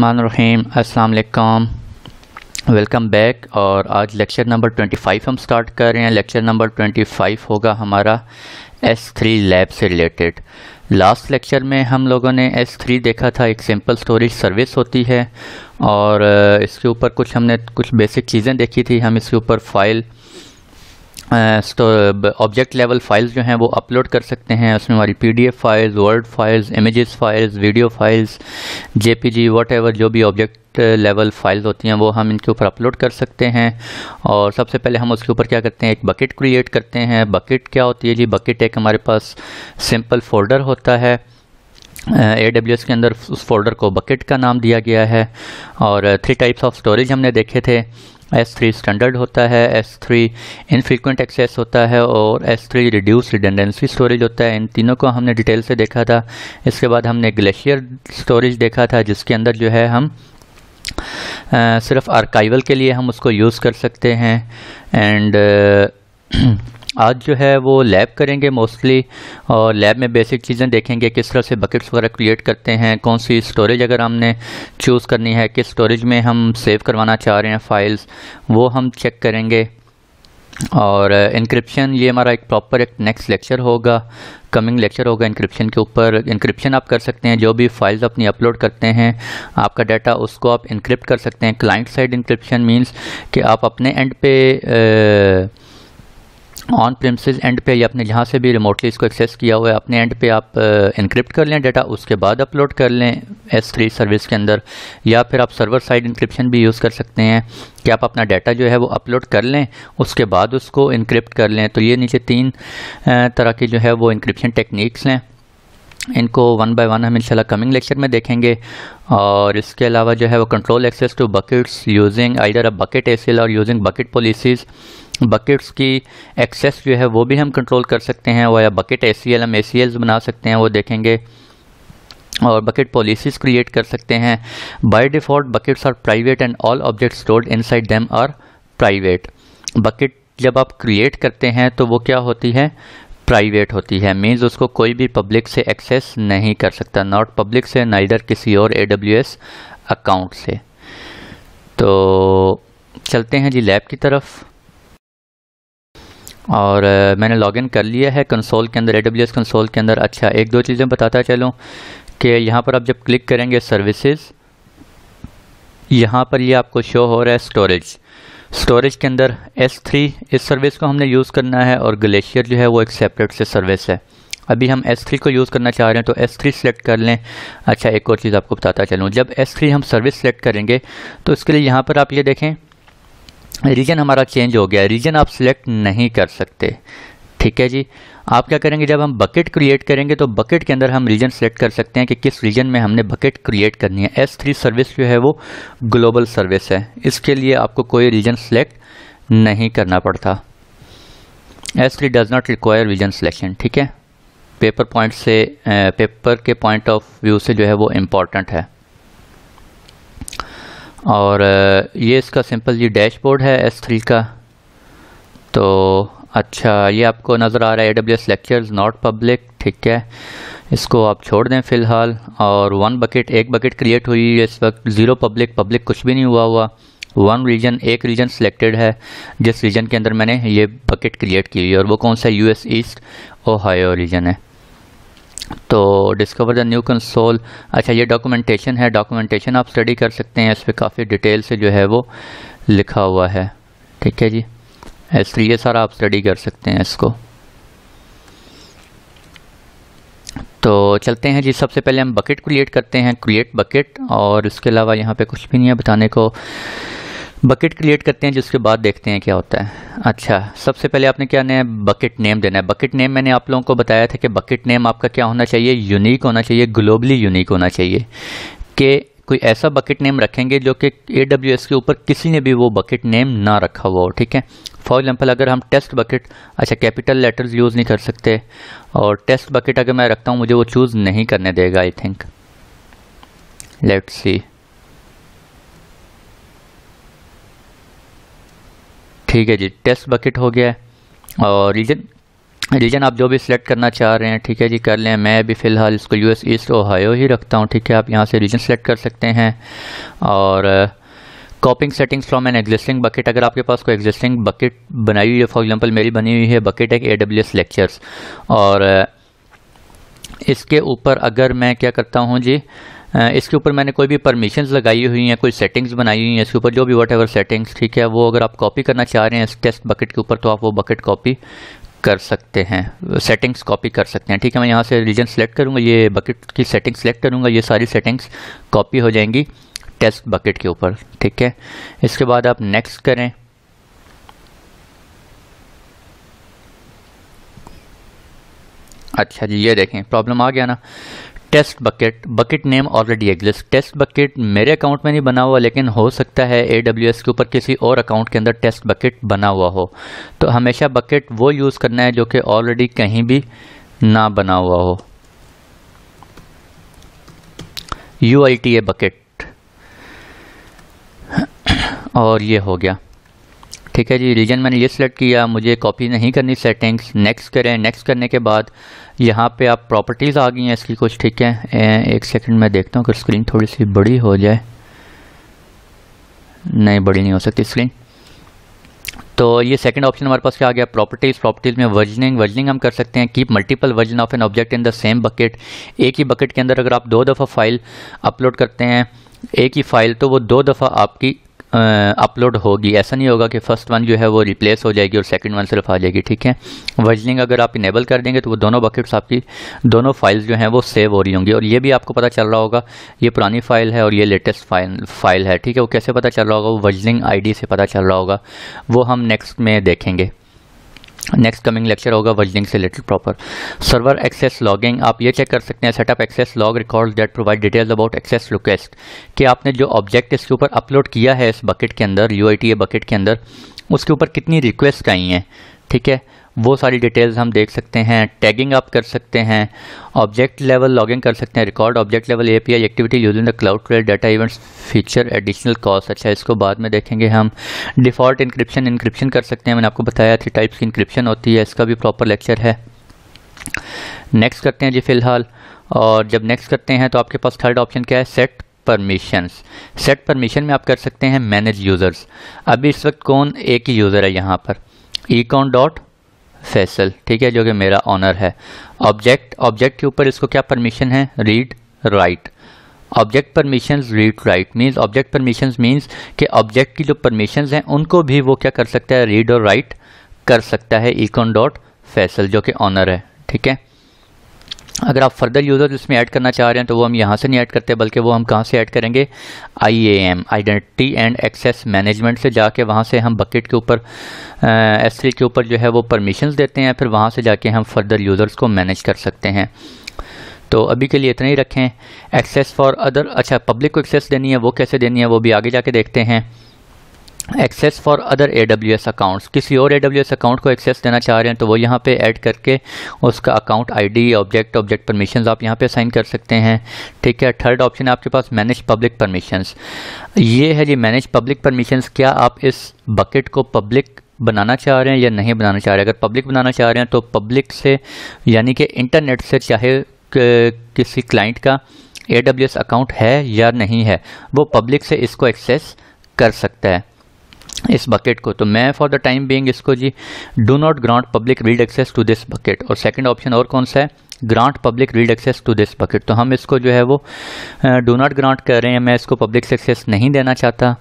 रहीम अस्सलाम वालेकुम welcome back और आज लेक्चर नंबर 25 हम स्टार्ट कर रहे हैं लेक्चर नंबर 25 होगा हमारा S3 लैब से रिलेटेड लास्ट लेक्चर में हम लोगों ने S3 देखा था एक सिंपल स्टोरेज सर्विस होती है और इसके ऊपर कुछ हमने कुछ बेसिक चीज़ें देखी थी हम इसके ऊपर फाइल ऑब्जेक्ट लेवल फाइल्स जो हैं वो अपलोड कर सकते हैं उसमें हमारी PDF files word files images files video files JPG ever जो भी ऑब्जेक्ट लेवल फाइल्स होती हैं वो हम इनके ऊपर अपलोड कर सकते हैं और सबसे पहले हम उसके ऊपर क्या करते हैं एक बकेट क्रिएट करते हैं बकेट क्या होती है जी बकेट एक हमारे पास सिंपल फोल्डर होता है ए डब्ल्यू एस के अंदर उस फोल्डर को बकेट का नाम दिया गया है और थ्री टाइप्स ऑफ स्टोरेज हमने देखे थे एस थ्री स्टैंडर्ड होता है एस थ्री इनफ्रिक्वेंट एक्सेस होता है और S three reduce redundancy storage होता है इन तीनों को हमने डिटेल से देखा था इसके बाद हमने ग्लेशियर स्टोरेज देखा था जिसके अंदर जो है हम आ, सिर्फ आर्काइवल के लिए हम उसको यूज़ कर सकते हैं एंड आज जो है वो लैब करेंगे मोस्टली और लैब में बेसिक चीज़ें देखेंगे किस तरह से बकेट्स वगैरह क्रिएट करते हैं कौन सी स्टोरेज अगर हमने चूज़ करनी है किस स्टोरेज में हम सेव करवाना चाह रहे हैं फाइल्स वो हम चेक करेंगे और इंक्रिप्शन uh, ये हमारा एक प्रॉपर एक नेक्स्ट लेक्चर होगा कमिंग लेक्चर होगा इंक्रिप्शन के ऊपर इंक्रिप्शन आप कर सकते हैं जो भी फाइल्स अपनी अपलोड करते हैं आपका डाटा उसको आप इंक्रिप्ट कर सकते हैं क्लाइंट साइड इंक्रिप्शन मींस कि आप अपने एंड पे आ, uh, ऑन प्रेमसेज एंड पे या आपने जहाँ से भी रिमोटली इसको एक्सेस किया हुआ है अपने एंड पे आप इंक्रिप्ट uh, कर लें डाटा उसके बाद अपलोड कर लें एस थ्री सर्विस के अंदर या फिर आप सर्वर साइड इंक्रिप्शन भी यूज़ कर सकते हैं कि आप अपना डाटा जो है वो अपलोड कर लें उसके बाद उसको इंक्रिप्ट कर लें तो ये नीचे तीन uh, तरह की जो है वो इंक्रिप्शन टेक्निक्स हैं इनको वन बाय वन हम इंशाल्लाह कमिंग लेक्चर में देखेंगे और इसके अलावा जो है वो control access to buckets using either a bucket S और यूजिंग बकेट पॉलिसीज़ बकेट्स की एक्सेस जो है वो भी हम कंट्रोल कर सकते हैं और या बकेट ए सी एल हम ए सी एल्स बना सकते हैं वो देखेंगे और बकेट पॉलिसीज़ क्रिएट कर सकते हैं by default buckets are private and all object stored inside them are private bucket जब आप क्रिएट करते हैं तो वो क्या होती है प्राइवेट होती है मीन्स उसको कोई भी पब्लिक से एक्सेस नहीं कर सकता नॉट पब्लिक से ना इधर किसी और ए अकाउंट से तो चलते हैं जी लैब की तरफ और मैंने लॉगिन कर लिया है कंसोल के अंदर ए कंसोल के अंदर अच्छा एक दो चीज़ें बताता चलूँ कि यहाँ पर आप जब क्लिक करेंगे सर्विसेज यहाँ पर ये यह आपको शो हो रहा है स्टोरेज स्टोरेज के अंदर S3 इस सर्विस को हमने यूज़ करना है और ग्लेशियर जो है वो एक सेपरेट से सर्विस है अभी हम S3 को यूज़ करना चाह रहे हैं तो S3 सेलेक्ट कर लें अच्छा एक और चीज़ आपको बताता चलूँ जब S3 हम सर्विस सेलेक्ट करेंगे तो इसके लिए यहाँ पर आप ये देखें रीजन हमारा चेंज हो गया रीजन आप सिलेक्ट नहीं कर सकते ठीक है जी आप क्या करेंगे जब हम बकेट क्रिएट करेंगे तो बकेट के अंदर हम रीजन सेलेक्ट कर सकते हैं कि किस रीजन में हमने बकेट क्रिएट करनी है एस थ्री सर्विस जो है वो ग्लोबल सर्विस है इसके लिए आपको कोई रीजन सेलेक्ट नहीं करना पड़ता S three does not require region selection ठीक है पेपर पॉइंट से पेपर के पॉइंट ऑफ व्यू से जो है वो इम्पॉर्टेंट है और ये इसका सिंपल जी डैशबोर्ड है एस थ्री का तो अच्छा ये आपको नज़र आ रहा है A W S lectures not public ठीक है इसको आप छोड़ दें फ़िलहाल और वन बकेट एक बकेट क्रिएट हुई इस वक्त ज़ीरो पब्लिक पब्लिक कुछ भी नहीं हुआ हुआ वन रीजन एक रीजन सिलेक्टेड है जिस रीजन के अंदर मैंने ये बकेट क्रिएट की हुई है और वो कौन सा U S east Ohio region है तो डिस्कवर द न्यू कंसोल अच्छा ये डॉक्यूमेंटेशन है डॉक्यूमेंटेशन आप स्टडी कर सकते हैं इस पर काफ़ी डिटेल से जो है वो लिखा हुआ है ठीक है जी एस ये सारा आप स्टडी कर सकते हैं इसको तो चलते हैं जी सबसे पहले हम बकेट क्रिएट करते हैं क्रिएट बकेट और इसके अलावा यहाँ पे कुछ भी नहीं है बताने को बकेट क्रिएट करते हैं जिसके बाद देखते हैं क्या होता है अच्छा सबसे पहले आपने क्या है बकेट नेम देना है बकेट नेम मैंने आप लोगों को बताया था कि बकेट नेम आपका क्या होना चाहिए यूनिक होना चाहिए ग्लोबली यूनिक होना चाहिए कि कोई ऐसा बकेट नेम रखेंगे जो कि ए डब्ल्यू एस के ऊपर किसी ने भी वो बकेट नेम ना रखा हुआ हो ठीक है फॉर एग्जाम्पल अगर हम टेस्ट बकेट अच्छा कैपिटल लेटर्स यूज़ नहीं कर सकते और टेस्ट बकेट अगर मैं रखता हूँ मुझे वो चूज़ नहीं करने देगा आई थिंक लेट्स सी ठीक है जी टेस्ट बकेट हो गया है और रीजन रीजन आप जो भी सिलेक्ट करना चाह रहे हैं ठीक है जी कर लें मैं भी फ़िलहाल इसको यूएस ईस्ट ओहायो ही रखता हूँ ठीक है आप यहाँ से रीजन सेलेक्ट कर सकते हैं और copying settings from an existing bucket अगर आपके पास कोई एग्जिस्टिंग बकेट बनाई हुई है फॉर एग्जांपल मेरी बनी हुई है बकेट एक ए डब्ल्यू एस लेक्चर्स और इसके ऊपर अगर मैं क्या करता हूँ जी इसके ऊपर मैंने कोई भी परमिशंस लगाई हुई हैं कोई सेटिंग्स बनाई हुई हैं इसके ऊपर जो भी वट एवर सेटिंग्स ठीक है वो अगर आप कॉपी करना चाह रहे हैं इस टेस्ट बकेट के ऊपर तो आप वो बकेट कॉपी कर सकते हैं सेटिंग्स कॉपी कर सकते हैं ठीक है मैं यहाँ से रीजन सेलेक्ट करूँगा ये बकेट की सेटिंग सेलेक्ट करूँगा ये सारी सेटिंग्स कॉपी हो जाएंगी टेस्ट बकेट के ऊपर ठीक है इसके बाद आप नेक्स्ट करें अच्छा जी ये देखें प्रॉब्लम आ गया ना test bucket bucket name already exist test bucket मेरे अकाउंट में नहीं बना हुआ लेकिन हो सकता है ए डब्ल्यू एस के ऊपर किसी और अकाउंट के अंदर टेस्ट बकेट बना हुआ हो तो हमेशा बकेट वो यूज़ करना है जो कि ऑलरेडी कहीं भी ना बना हुआ हो U I T A bucket और ये हो गया ठीक है जी रीजन मैंने ये सेलेक्ट किया मुझे कॉपी नहीं करनी सेटिंग्स नेक्स्ट करें नेक्स्ट करने के बाद यहाँ पे आप प्रॉपर्टीज़ आ गई हैं इसकी कुछ ठीक है एक सेकंड मैं देखता हूँ कि स्क्रीन थोड़ी सी बड़ी हो जाए नहीं बड़ी नहीं हो सकती स्क्रीन तो ये सेकंड ऑप्शन हमारे पास क्या आ गया प्रॉपर्टीज़ प्रॉपर्टीज़ में वर्जनिंग वर्जनिंग हम कर सकते हैं keep multiple version of an object in the same bucket एक ही बकेट के अंदर अगर आप दो दफ़ा फाइल अपलोड करते हैं एक ही फाइल तो वो दो दफ़ा आपकी अपलोड होगी ऐसा नहीं होगा कि फ़र्स्ट वन जो है वो रिप्लेस हो जाएगी और सेकंड वन सिर्फ आ जाएगी ठीक है वर्जनिंग अगर आप इनेबल कर देंगे तो वो दोनों बकेट्स आपकी दोनों फाइल्स जो हैं वो सेव हो रही होंगी और ये भी आपको पता चल रहा होगा ये पुरानी फाइल है और ये लेटेस्ट फाइल फाइल है ठीक है वो कैसे पता चल रहा होगा वो वर्जनिंग आई से पता चल रहा होगा वो हम नेक्स्ट में देखेंगे नेक्स्ट कमिंग लेक्चर होगा वर्जनिंग से related proper server access logging आप ये चेक कर सकते हैं setup access log record that provide details about access request कि आपने जो ऑब्जेक्ट इसके ऊपर अपलोड किया है इस बकेट के अंदर यू बकेट के अंदर उसके ऊपर कितनी रिक्वेस्ट आई हैं ठीक है वो सारी डिटेल्स हम देख सकते हैं टैगिंग आप कर सकते हैं ऑब्जेक्ट लेवल लॉगिंग कर सकते हैं record object level API activity using the cloud clear data events feature additional cost अच्छा इसको बाद में देखेंगे हम डिफ़ॉल्ट इंक्रिप्शन इंक्रिप्शन कर सकते हैं मैंने आपको बताया थ्री टाइप्स की इंक्रिप्शन होती है इसका भी प्रॉपर लेक्चर है नेक्स्ट करते हैं जी फिलहाल और जब नेक्स्ट करते हैं तो आपके पास थर्ड ऑप्शन क्या है सेट परमिशंस सेट परमिशन में आप कर सकते हैं मैनेज यूज़र्स अभी इस वक्त कौन एक ही यूज़र है यहाँ पर ई कॉन डॉट फैसल ठीक है जो कि मेरा ऑनर है ऑब्जेक्ट ऑब्जेक्ट के ऊपर इसको क्या परमिशन है read write object permission read write means object permission means कि ऑब्जेक्ट की जो परमिशन हैं उनको भी वो क्या कर सकता है रीड और राइट कर सकता है इकॉन डॉट फैसल जो कि ऑनर है ठीक है अगर आप फर्दर यूज़र इसमें ऐड करना चाह रहे हैं तो वो हम यहाँ से नहीं ऐड करते बल्कि वो हम कहाँ से ऐड करेंगे I A M identity and access management से जाके वहाँ से हम बकेट के ऊपर एस के ऊपर जो है वो परमिशंस देते हैं फिर वहाँ से जाके हम फर्दर यूज़र्स को मैनेज कर सकते हैं तो अभी के लिए इतना ही रखें एक्सेस फॉर अदर अच्छा पब्लिक को एक्सेस देनी है वो कैसे देनी है वो भी आगे जाके देखते हैं access for other A W S accounts किसी और ए डब्ल्यू एस अकाउंट को एक्सेस देना चाह रहे हैं तो वो यहाँ पे ऐड करके उसका account I D object object permission आप यहाँ पे साइन कर सकते हैं ठीक है थर्ड ऑप्शन आपके पास मैनेज पब्लिक परमिशंस ये है जी मैनेज पब्लिक परमिशंस क्या आप इस बकेट को पब्लिक बनाना चाह रहे हैं या नहीं बनाना चाह रहे हैं अगर पब्लिक बनाना चाह रहे हैं तो पब्लिक से यानी कि इंटरनेट से चाहे किसी क्लाइंट का ए डब्ल्यू एस अकाउंट है या नहीं है वो पब्लिक से इसको एक्सेस कर सकता है इस बकेट को तो मैं फॉर द टाइम बीइंग इसको जी do not grant public read access to this bucket और सेकंड ऑप्शन और कौन सा है grant public read access to this bucket तो हम इसको जो है वो डू नॉट ग्रांट कर रहे हैं मैं इसको पब्लिक एक्सेस नहीं देना चाहता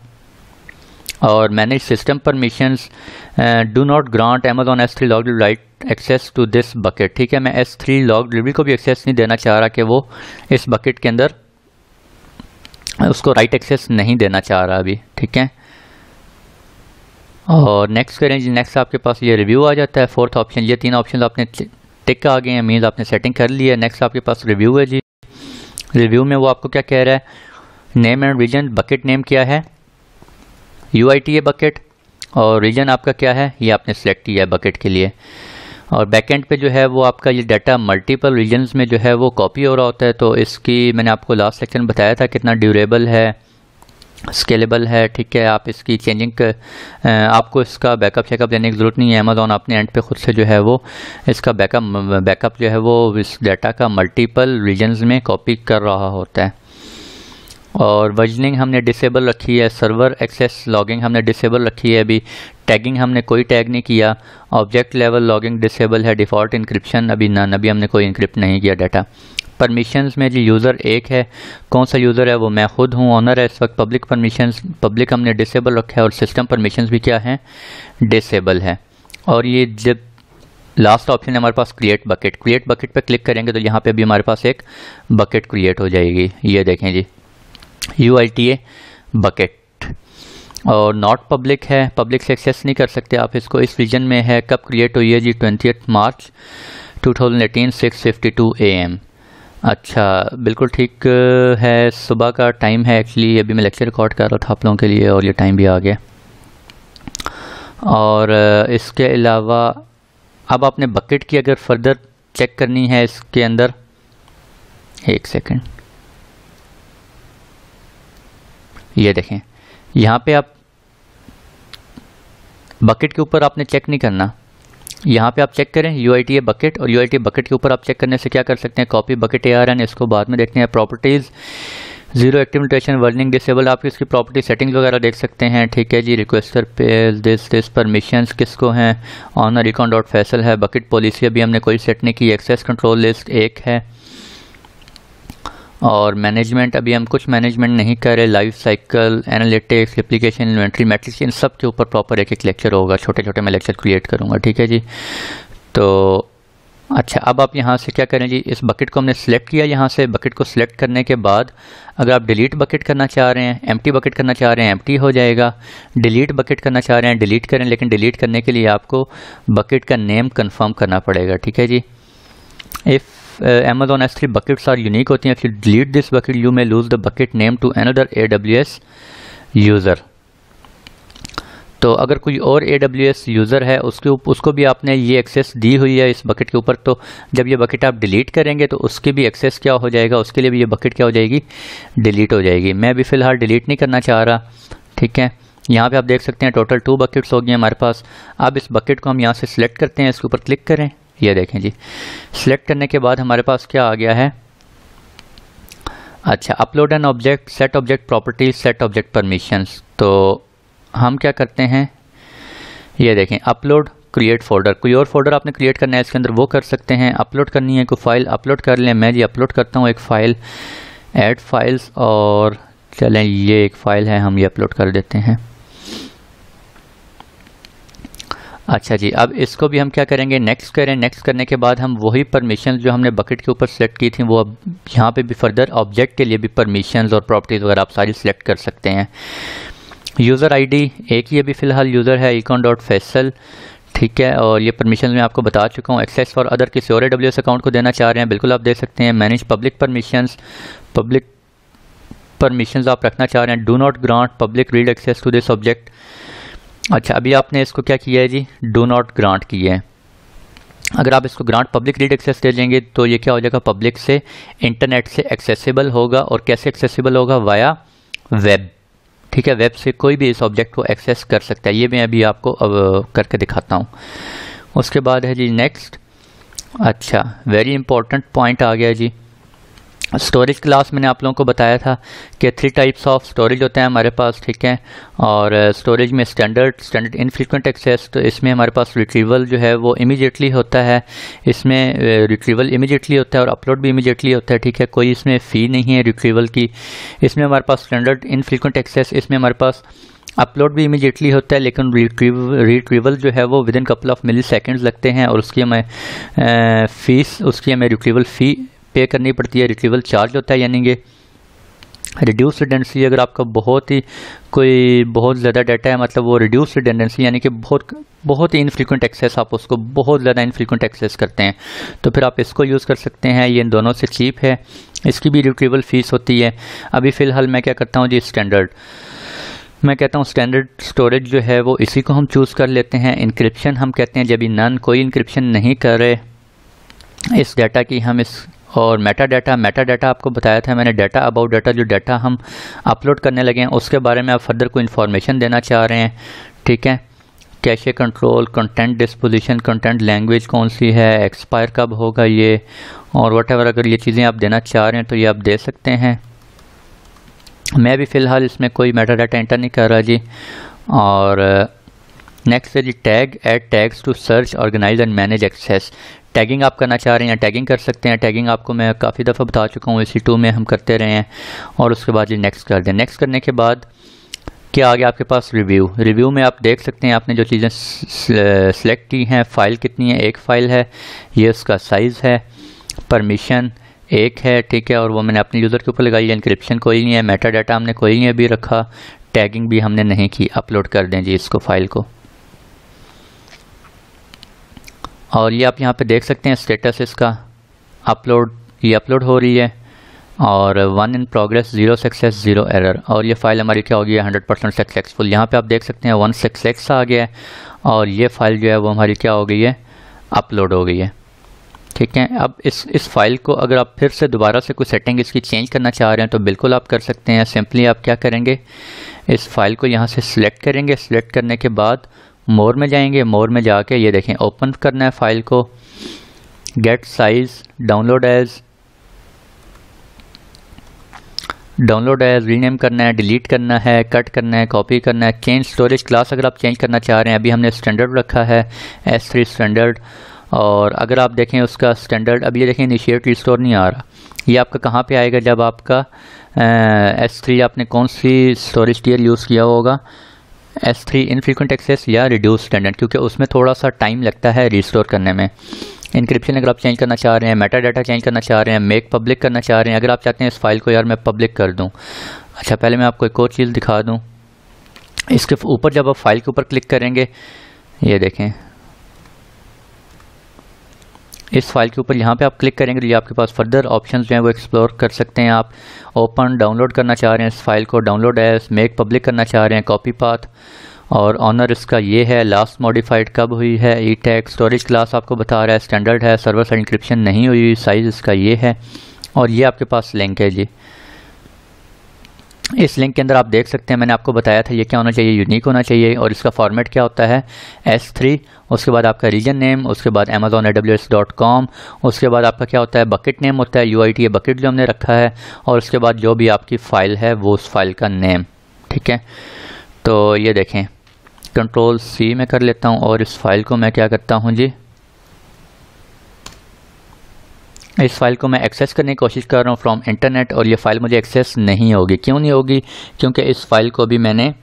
और manage system permissions do not grant Amazon S three log write access to this bucket ठीक है मैं एस थ्री लॉग डिलीवरी को भी एक्सेस नहीं देना चाह रहा कि वो इस बकेट के अंदर उसको राइट एक्सेस नहीं देना चाह रहा अभी ठीक है और नेक्स्ट करें जी नेक्स्ट आपके पास ये रिव्यू आ जाता है फोर्थ ऑप्शन ये तीन ऑप्शन आपने टिक आ गए हैं मीन आपने सेटिंग कर ली है नेक्स्ट आपके पास रिव्यू है जी रिव्यू में वो आपको क्या कह रहा है name and region bucket name क्या है यू आई टी है बकेट और रीजन आपका क्या है ये आपने सेलेक्ट किया है बकेट के लिए और बैकेंड पे जो है वो आपका ये डाटा मल्टीपल रीजन्स में जो है वो कॉपी हो रहा होता है तो इसकी मैंने आपको लास्ट सेक्शन बताया था कितना ड्यूरेबल है स्केलेबल है ठीक है आप इसकी चेंजिंग आपको इसका बैकअप चेकअप देने की ज़रूरत नहीं है अमेजोन अपने एंड पे खुद से जो है वो इसका बैकअप बैकअप जो है वो इस डाटा का मल्टीपल रीजन्स में कॉपी कर रहा होता है और वर्जनिंग हमने डिसेबल रखी है सर्वर एक्सेस लॉगिंग हमने डिसेबल रखी है अभी टैगिंग हमने कोई टैग नहीं किया ऑब्जेक्ट लेवल लॉगिंग डिसेबल है डिफ़ॉल्ट इंक्रिप्शन अभी नन अभी हमने कोई इंक्रिप्ट नहीं किया डाटा परमिशंस में जी यूज़र एक है कौन सा यूज़र है वो मैं खुद हूँ ऑनर है इस वक्त पब्लिक परमिशन पब्लिक हमने डिसेबल रखा है और सिस्टम परमिशन भी क्या हैं डिसेबल है और ये जब लास्ट ऑप्शन है हमारे पास क्रिएट बकेट क्रिएट बकेट पर क्लिक करेंगे तो यहाँ पर अभी हमारे पास एक बकेट क्रिएट हो जाएगी ये देखें जी यू बकेट और नॉट पब्लिक है पब्लिक से एक्सेस नहीं कर सकते आप इसको इस रीजन में है कब क्रिएट हुई है जी ट्वेंटी मार्च 2018 6:52 एम अच्छा बिल्कुल ठीक है सुबह का टाइम है एक्चुअली अभी मैं लेक्चर रिकॉर्ड कर रहा था आप लोगों के लिए और ये टाइम भी आ गया और इसके अलावा अब आपने बकेट की अगर फर्दर चेक करनी है इसके अंदर एक सेकंड ये देखें यहाँ पे आप बकेट के ऊपर आपने चेक नहीं करना यहाँ पे आप चेक करें U I T A bucket और यू आई टी बकेट के ऊपर आप चेक करने से क्या कर सकते हैं copy bucket A R N इसको बाद में देखते हैं properties zero active versioning disable आप इसकी प्रॉपर्टी सेटिंग्स वगैरह देख सकते हैं ठीक है जी रिक्वेस्टर पे दिस दिस परमिशन किसको हैं ऑनर इकॉन डॉट फैसल है बकेट पॉलिसी अभी हमने कोई सेट नहीं की एक्सेस कंट्रोल लिस्ट एक है और मैनेजमेंट अभी हम कुछ मैनेजमेंट नहीं कर रहे life cycle analytics application inventory metrics इन सब के ऊपर प्रॉपर एक एक लेक्चर होगा छोटे छोटे मैं लेक्चर क्रिएट करूँगा ठीक है जी तो अच्छा अब आप यहाँ से क्या करें जी इस बकेट को हमने सेलेक्ट किया यहाँ से बकेट को सिलेक्ट करने के बाद अगर आप डिलीट बकेट करना चाह रहे हैं एम्प्टी बकेट करना चाह रहे हैं एम्प्टी हो जाएगा डिलीट बकेट करना चाह रहे हैं डिलीट करें लेकिन डिलीट करने के लिए आपको बकेट का नेम कन्फर्म करना पड़ेगा ठीक है जी if Uh, Amazon S3 buckets are unique होती हैं if you delete this bucket you may lose the bucket name to another AWS user तो अगर कोई और ए डब्ल्यू एस यूज़र है उसके उसको भी आपने ये एक्सेस दी हुई है इस बकेट के ऊपर तो जब ये बकेट आप डिलीट करेंगे तो उसकी भी एक्सेस क्या हो जाएगा उसके लिए भी ये बकेट क्या हो जाएगी डिलीट हो जाएगी मैं भी फ़िलहाल डिलीट नहीं करना चाह रहा ठीक है यहाँ पे आप देख सकते हैं टोटल टू बकेट्स हो गई हमारे पास अब इस बकेट को हम यहाँ से सिलेक्ट करते हैं इसके ऊपर क्लिक करें ये देखें जी सेलेक्ट करने के बाद हमारे पास क्या आ गया है अच्छा upload an object set object property set object permissions तो हम क्या करते हैं ये देखें अपलोड क्रिएट फोल्डर कोई और फोल्डर आपने क्रिएट करना है इसके अंदर वो कर सकते हैं अपलोड करनी है कोई फाइल अपलोड कर लें मैं जी अपलोड करता हूँ एक फ़ाइल एड फाइल्स और चलें ये एक फ़ाइल है हम ये अपलोड कर देते हैं अच्छा जी अब इसको भी हम क्या करेंगे नेक्स्ट करें नेक्स्ट करने के बाद हम वही परमिशन जो हमने बकेट के ऊपर सेलेक्ट की थी वो अब यहाँ पे भी फर्दर ऑब्जेक्ट के लिए भी परमिशन और प्रॉपर्टीज़ वगैरह आप सारी सेलेक्ट कर सकते हैं यूज़र आईडी एक ही अभी फ़िलहाल यूज़र है इकॉन डॉट फैसल ठीक है और ये परमिशन मैं आपको बता चुका हूँ एक्सेस फॉर अदर किसी और डब्ल्यू अकाउंट को देना चाह रहे हैं बिल्कुल आप दे सकते हैं manage public permission public permission आप रखना चाह रहे हैं do not grant public read access to this object अच्छा अभी आपने इसको क्या किया है जी डो नॉट ग्रांट किया है अगर आप इसको ग्रांट पब्लिक रीड एक्सेस दे लेंगे तो ये क्या हो जाएगा पब्लिक से इंटरनेट से एक्सेसिबल होगा और कैसे एक्सेसिबल होगा वाया वेब ठीक है वेब से कोई भी इस ऑब्जेक्ट को एक्सेस कर सकता है ये मैं अभी आपको अब करके दिखाता हूँ उसके बाद है जी नेक्स्ट अच्छा वेरी इंपॉर्टेंट पॉइंट आ गया जी स्टोरेज क्लास मैंने आप लोगों को बताया था कि थ्री टाइप्स ऑफ स्टोरेज होते हैं हमारे पास ठीक है और स्टोरेज uh, में स्टैंडर्ड स्टैंडर्ड इनफ्रीक्वेंट एक्सेस तो इसमें हमारे पास रिट्रीवल जो है वो इमीडिएटली होता है इसमें रिट्रीवल uh, इमीडिएटली होता है और अपलोड भी इमीडिएटली होता है ठीक है कोई इसमें फ़ी नहीं है रिट्रीवल की इसमें हमारे पास स्टैंडर्ड इनफ्रीक्वेंट एक्सेस इसमें हमारे पास अपलोड भी इमीडिएटली होता है लेकिन रिट्रीवल जो है वो within couple of milliseconds लगते हैं और उसकी हमें फ़ीस uh, उसकी हमें रिट्रीवल फ़ी पे करनी पड़ती है रिट्रीवल चार्ज होता है यानी कि रिड्यूस रिडेंडेंसी अगर आपका बहुत ही कोई बहुत ज़्यादा डाटा है मतलब वो रिड्यूस रिडेंडेंसी यानी कि बहुत बहुत ही इनफ्रीक्वेंट एक्सेस आप उसको बहुत ज़्यादा इनफ्रीक्वेंट एक्सेस करते हैं तो फिर आप इसको यूज़ कर सकते हैं ये इन दोनों से चीप है इसकी भी रिट्रीवल फ़ीस होती है अभी फ़िलहाल मैं क्या करता हूँ जी स्टैंडर्ड मैं कहता हूँ स्टैंडर्ड स्टोरेज जो है वो इसी को हम चूज़ कर लेते हैं इंक्रिप्शन हम कहते हैं जब नन कोई इंक्रिप्शन नहीं करे इस डाटा की हम इस और मेटा डाटा मेटा डाटा आपको बताया था मैंने डाटा अबाउट डाटा जो डाटा हम अपलोड करने लगे हैं उसके बारे में आप फर्दर कोई इन्फॉर्मेशन देना चाह रहे हैं ठीक है cache control content disposition content language कौन सी है एक्सपायर कब होगा ये और वट अगर ये चीज़ें आप देना चाह रहे हैं तो ये आप दे सकते हैं मैं भी फ़िलहाल इसमें कोई मेटा डाटा एंटर नहीं कर रहा जी और नेक्स्ट है जी tag add tags to search organize and manage access tagging आप करना चाह रहे हैं टैगिंग कर सकते हैं टैगिंग आपको मैं काफ़ी दफ़ा बता चुका हूँ इसी टू में हम करते रहे हैं और उसके बाद ये नेक्स्ट कर दें नेक्स्ट करने के बाद क्या आ गया आपके पास रिव्यू रिव्यू में आप देख सकते हैं आपने जो चीज़ें सेलेक्ट की हैं फ़ाइल कितनी है एक फ़ाइल है ये उसका साइज़ है परमिशन एक है ठीक है और वो मैंने अपने यूज़र के ऊपर लगाई है इंक्रिप्शन कोई नहीं है मेटा डाटा हमने कोई नहीं अभी रखा टैगिंग भी हमने नहीं की अपलोड कर दें जी इसको फाइल को और ये आप यहाँ पे देख सकते हैं स्टेटस इसका अपलोड ये अपलोड हो रही है और one in progress zero success zero error और ये फाइल हमारी क्या होगी हंड्रेड परसेंट सक्सेसफुल यहाँ पे आप देख सकते हैं वन सक्सेस आ गया है और ये फाइल जो है वो हमारी क्या हो गई है अपलोड हो गई है ठीक है अब इस इस फाइल को अगर आप फिर से दोबारा से कोई सेटिंग इसकी चेंज करना चाह रहे हैं तो बिल्कुल आप कर सकते हैं सिंपली आप क्या करेंगे इस फाइल को यहाँ से सिलेक्ट करेंगे सिलेक्ट करने के बाद मोर में जाएंगे मोर में जाके ये देखें ओपन करना है फाइल को get size download as download as rename करना है डिलीट करना है कट करना है कॉपी करना है चेंज स्टोरेज क्लास अगर आप चेंज करना चाह रहे हैं अभी हमने स्टैंडर्ड रखा है एस थ्री स्टैंडर्ड और अगर आप देखें उसका स्टैंडर्ड अभी ये देखें इनिशियट रिस्टोर नहीं आ रहा ये आपका कहाँ पे आएगा जब आपका एस थ्री आपने कौन सी स्टोरेज टीयर यूज़ किया होगा एस थ्री इनफ्रीक्वेंट एक्सेस या रिड्यूस स्टैंडर्ड क्योंकि उसमें थोड़ा सा टाइम लगता है रिस्टोर करने में इंक्रिप्शन अगर आप चेंज करना चाह रहे हैं मेटा डाटा चेंज करना चाह रहे हैं मेक पब्लिक करना चाह रहे हैं अगर आप चाहते हैं इस फाइल को यार मैं पब्लिक कर दूँ अच्छा पहले मैं आपको एक और चीज़ दिखा दूँ इसके ऊपर जब आप फाइल के ऊपर क्लिक करेंगे ये देखें इस फाइल के ऊपर यहाँ पे आप क्लिक करेंगे तो ये आपके पास फर्दर ऑप्शन जो हैं वो एक्सप्लोर कर सकते हैं आप ओपन डाउनलोड करना चाह रहे हैं इस फाइल को डाउनलोड है मेक पब्लिक करना चाह रहे हैं कॉपी पाथ और ऑनर इसका ये है लास्ट मॉडिफाइड कब हुई है ई टैक्स स्टोरेज क्लास आपको बता रहा है स्टैंडर्ड है सर्वर साइड इंक्रिप्शन नहीं हुई साइज़ इसका ये है और ये आपके पास लिंक है जी इस लिंक के अंदर आप देख सकते हैं मैंने आपको बताया था ये क्या होना चाहिए यूनिक होना चाहिए और इसका फॉर्मेट क्या होता है एस थ्री उसके बाद आपका रीजन नेम उसके बाद Amazon A W S dot com उसके बाद आपका क्या होता है बकेट नेम होता है यू आई टी बकेट जो हमने रखा है और उसके बाद जो भी आपकी फ़ाइल है वो उस फाइल का नेम ठीक है तो ये देखें कंट्रोल सी में कर लेता हूँ और इस फाइल को मैं क्या करता हूँ जी इस फाइल को मैं एक्सेस करने की कोशिश कर रहा हूँ फ्रॉम इंटरनेट और ये फ़ाइल मुझे एक्सेस नहीं होगी क्यों नहीं होगी क्योंकि इस फाइल को भी मैंने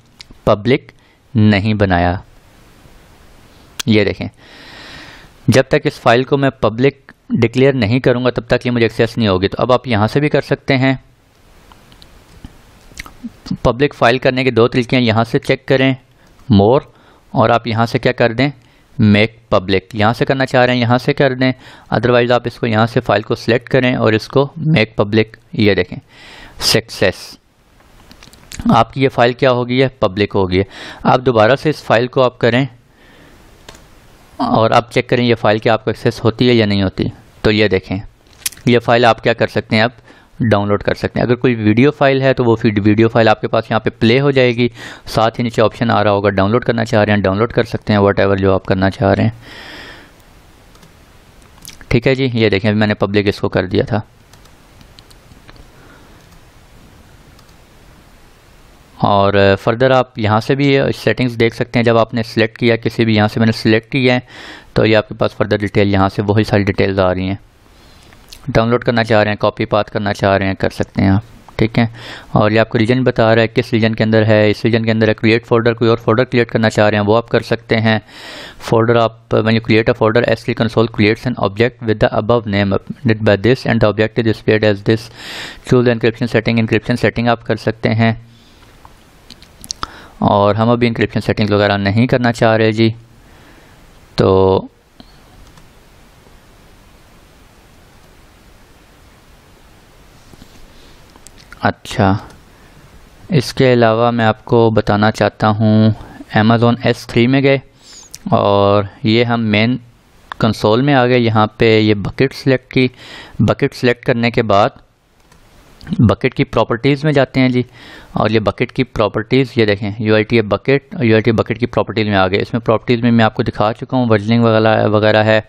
पब्लिक नहीं बनाया ये देखें जब तक इस फाइल को मैं पब्लिक डिक्लेयर नहीं करूँगा तब तक ये मुझे एक्सेस नहीं होगी तो अब आप यहाँ से भी कर सकते हैं पब्लिक फाइल करने के दो तरीके हैं यहाँ से चेक करें मोर और आप यहाँ से क्या कर दें मेक पब्लिक यहाँ से करना चाह रहे हैं यहाँ से कर दें अदरवाइज़ आप इसको यहाँ से फाइल को सिलेक्ट करें और इसको मेक पब्लिक ये देखें सक्सेस आपकी ये फ़ाइल क्या होगी है पब्लिक होगी है आप दोबारा से इस फाइल को आप करें और आप चेक करें ये फ़ाइल क्या आपको एक्सेस होती है या नहीं होती तो ये देखें ये फ़ाइल आप क्या कर सकते हैं आप डाउनलोड कर सकते हैं अगर कोई वीडियो फाइल है तो वो फिर वीडियो फाइल आपके पास यहाँ पे प्ले हो जाएगी साथ ही नीचे ऑप्शन आ रहा होगा डाउनलोड करना चाह रहे हैं डाउनलोड कर सकते हैं वट जो आप करना चाह रहे हैं ठीक है जी ये देखें अभी मैंने पब्लिक इसको कर दिया था और फर्दर आप यहाँ से भी सेटिंग्स देख सकते हैं जब आपने सेलेक्ट किया किसी भी यहाँ से मैंने सेलेक्ट किया है तो ये आपके पास फर्दर डिटेल यहाँ से वही सारी डिटेल्स आ रही हैं डाउनलोड करना चाह रहे हैं कॉपी पाथ करना चाह रहे हैं कर सकते हैं आप ठीक है और ये आपको रीजन बता रहा है किस रीजन के अंदर है इस रीजन के अंदर है क्रिएट फोल्डर कोई और फोल्डर क्रिएट करना चाह रहे हैं वो आप कर सकते हैं फोल्डर आप मैंने create a folder S T console creates an object with the above name edit by this and the object is displayed as this choose encryption setting encryption setting आप कर सकते हैं और हम अभी इंक्रिप्शन सेटिंग वगैरह नहीं करना चाह रहे जी तो अच्छा इसके अलावा मैं आपको बताना चाहता हूँ अमेज़ोन एस थ्री में गए और ये हम मेन कंसोल में आ गए यहाँ पे ये बकेट सेलेक्ट की बकेट सिलेक्ट करने के बाद बकेट की प्रॉपर्टीज़ में जाते हैं जी और ये बकेट की प्रॉपर्टीज़ ये देखें यू आई टी बकेट और यू आई टी बकेट की प्रॉपर्टीज़ में आ गए इसमें प्रॉपर्टीज़ में मैं आपको दिखा चुका हूँ वर्जनिंग वगैरह वगैरह है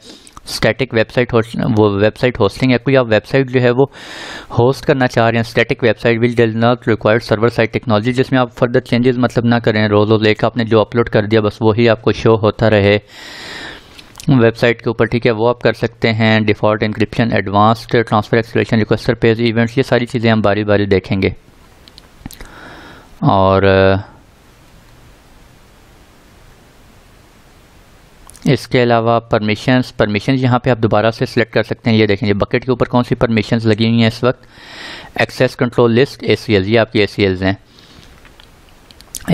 स्टैटिक वेबसाइट होस्ट वो वेबसाइट होस्टिंग है कोई आप वेबसाइट जो है वो होस्ट करना चाह रहे हैं static website will does not required server side technology जिसमें आप फर्दर चेंजेस मतलब ना करें रोज रोज लेकर आपने जो अपलोड कर दिया बस वही आपको शो होता रहे वेबसाइट के ऊपर ठीक है वो आप कर सकते हैं default encryption advanced transfer expression requester pays events ये सारी चीज़ें हम बारी बारी देखेंगे और इसके अलावा परमिशंस परमिशंस यहाँ पे आप दोबारा से सिलेक्ट कर सकते हैं ये देखेंगे बकेट के ऊपर कौन सी परमिशंस लगी हुई हैं इस वक्त access control list A C ये आपकी ए सी हैं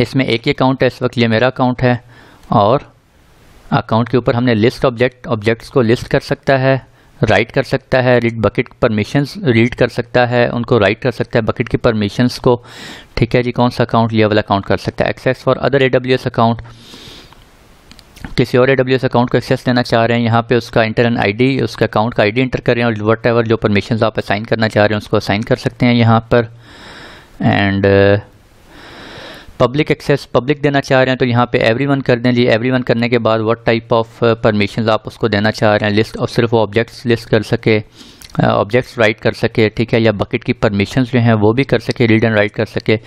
इसमें एक ही अकाउंट है इस वक्त ये मेरा अकाउंट है और अकाउंट के ऊपर हमने लिस्ट ऑब्जेक्ट ऑब्जेक्ट्स को लिस्ट कर सकता है राइट कर सकता है रीड बकेट परमिशंस रीड कर सकता है उनको राइट कर सकता है बकेट की परमिशंस को ठीक है जी कौन सा अकाउंट लिया वाला अकाउंट कर सकता है access for other A W S account किसी और ए अकाउंट को एक्सेस देना चाह रहे हैं यहाँ पे उसका इंटरन डी उसका अकाउंट का आईडी इंटर करें और वट एवर जो परमिशन आप असाइन करना चाह रहे हैं उसको असाइन कर सकते हैं यहाँ पर एंड पब्लिक एक्सेस पब्लिक देना चाह रहे हैं तो यहाँ पे एवरीवन कर दें जी एवरीवन करने के बाद व्हाट टाइप ऑफ परमिशन आप उसको देना चाह रहे हैं लिस्ट और सिर्फ वो ऑब्जेक्ट्स लिस्ट कर सके ऑब्जेक्ट्स uh, राइट कर सके ठीक है या बकेट की परमिशन जो हैं वो भी कर सके रीड एंड राइट कर सके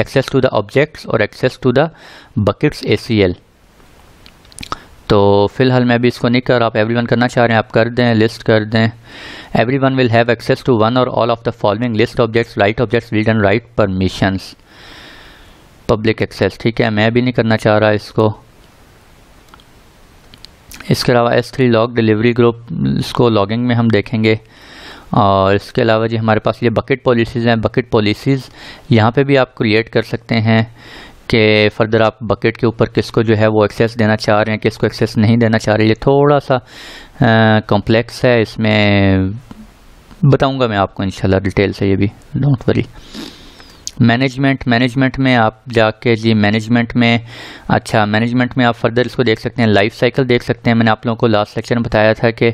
एक्सेस टू द ऑब्जेक्ट्स और access to the buckets A C L तो फ़िलहाल मैं अभी इसको नहीं कर आप एवरीवन करना चाह रहे हैं आप कर दें लिस्ट कर दें everyone will have access to one और all of the following list objects write objects read and write permissions public access ठीक है मैं भी नहीं करना चाह रहा इसको इसके अलावा S three log delivery group इसको लॉगिंग में हम देखेंगे और इसके अलावा जी हमारे पास ये बकेट पॉलिसीज़ हैं बकेट पॉलिसीज़ यहाँ पे भी आप क्रिएट कर सकते हैं कि फर्दर आप बकेट के ऊपर किसको जो है वो एक्सेस देना चाह रहे हैं किसको एक्सेस नहीं देना चाह रहे ये थोड़ा सा कॉम्प्लेक्स है इसमें बताऊंगा मैं आपको इंशाल्लाह डिटेल से ये भी डोंट वरी मैनेजमेंट मैनेजमेंट में आप जाके जी मैनेजमेंट में अच्छा मैनेजमेंट में आप फर्दर इसको देख सकते हैं लाइफ साइकिल देख सकते हैं मैंने आप लोगों को लास्ट सेक्शन में बताया था कि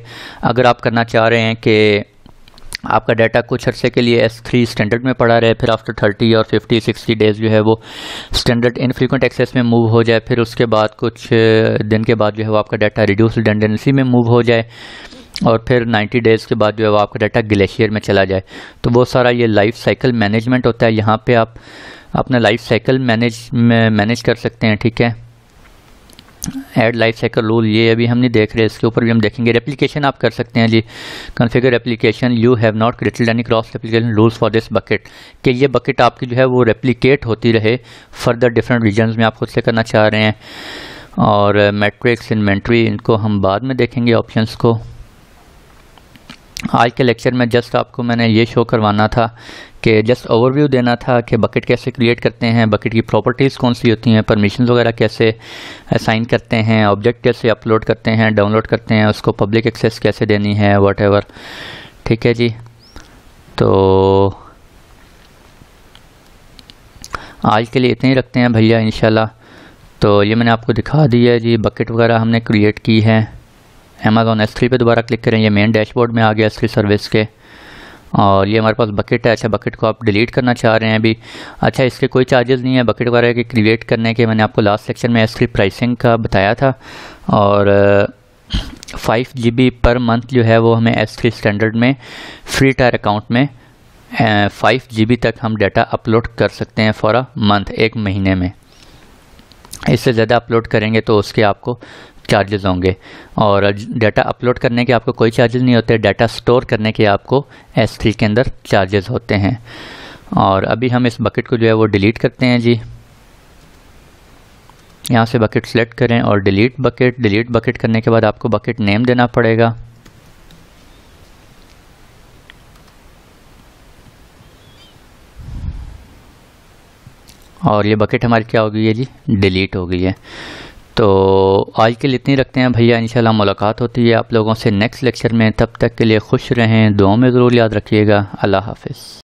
अगर आप करना चाह रहे हैं कि आपका डाटा कुछ अरसे के लिए एस थ्री स्टैंडर्ड में पड़ा रहे फिर आफ्टर थर्टी और फिफ्टी सिक्सटी डेज़ जो है वो स्टैंडर्ड इनफ्रीक्वेंट एक्सेस में मूव हो जाए फिर उसके बाद कुछ दिन के बाद जो है वो आपका डाटा रिड्यूस डेंडेंसी में मूव हो जाए और फिर 90 डेज़ के बाद जो है वो आपका डाटा ग्लेशियर में चला जाए तो वो सारा ये लाइफ साइकिल मैनेजमेंट होता है यहाँ पर आप अपना लाइफ साइकिल मैनेज मैनेज कर सकते हैं ठीक है एड लाइफ साइकिल रूल ये अभी हम नहीं देख रहे इसके ऊपर भी हम देखेंगे रेप्लीकेशन आप कर सकते हैं जी configure application you have not created any cross application rules for this bucket कि ये बकेट आपकी जो है वो रेप्लीकेट होती रहे फर्दर डिफरेंट रीजन में आप खुद से करना चाह रहे हैं और मेट्रिक्स uh, इन्वेंट्री इनको हम बाद में देखेंगे ऑप्शन को आज के लेक्चर में जस्ट आपको मैंने ये शो करवाना था कि जस्ट ओवरव्यू देना था कि बकेट कैसे क्रिएट करते हैं बकेट की प्रॉपर्टीज़ कौन सी होती हैं परमिशन वगैरह कैसे असाइन करते हैं ऑब्जेक्ट कैसे अपलोड करते हैं डाउनलोड करते हैं उसको पब्लिक एक्सेस कैसे देनी है वट ठीक है जी तो आज के लिए इतने ही रखते हैं भैया इन तो ये मैंने आपको दिखा दिया है जी बकेट वगैरह हमने क्रिएट की है अमेजोन थ्री पर दोबारा क्लिक करें ये मेन डैशबोर्ड में आ गया थ्री सर्विस के और ये हमारे पास बकेट है अच्छा बकेट को आप डिलीट करना चाह रहे हैं अभी अच्छा इसके कोई चार्जेस नहीं है बकेट वगैरह के क्रिएट करने के मैंने आपको लास्ट सेक्शन में इसकी प्राइसिंग का बताया था और five G B per month जो है वो हमें एस थ्री स्टैंडर्ड में फ्री टायर अकाउंट में फाइव जी बी तक हम डाटा अपलोड कर सकते हैं फॉर अ मंथ एक महीने में इससे ज़्यादा अपलोड करेंगे तो उसके आपको चार्जेस होंगे और डाटा अपलोड करने के आपको कोई चार्जेस नहीं होते डाटा स्टोर करने के आपको एस थ्री के अंदर चार्जेस होते हैं और अभी हम इस बकेट को जो है वो डिलीट करते हैं जी यहाँ से बकेट सेलेक्ट करें और डिलीट बकेट डिलीट बकेट करने के बाद आपको बकेट नेम देना पड़ेगा और ये बकेट हमारी क्या हो गई है जी डिलीट हो गई है तो आज के लिए इतनी रखते हैं भैया इंशाल्लाह मुलाकात होती है आप लोगों से नेक्स्ट लेक्चर में तब तक के लिए खुश रहें दुआ में ज़रूर याद रखिएगा अल्लाह हाफिज़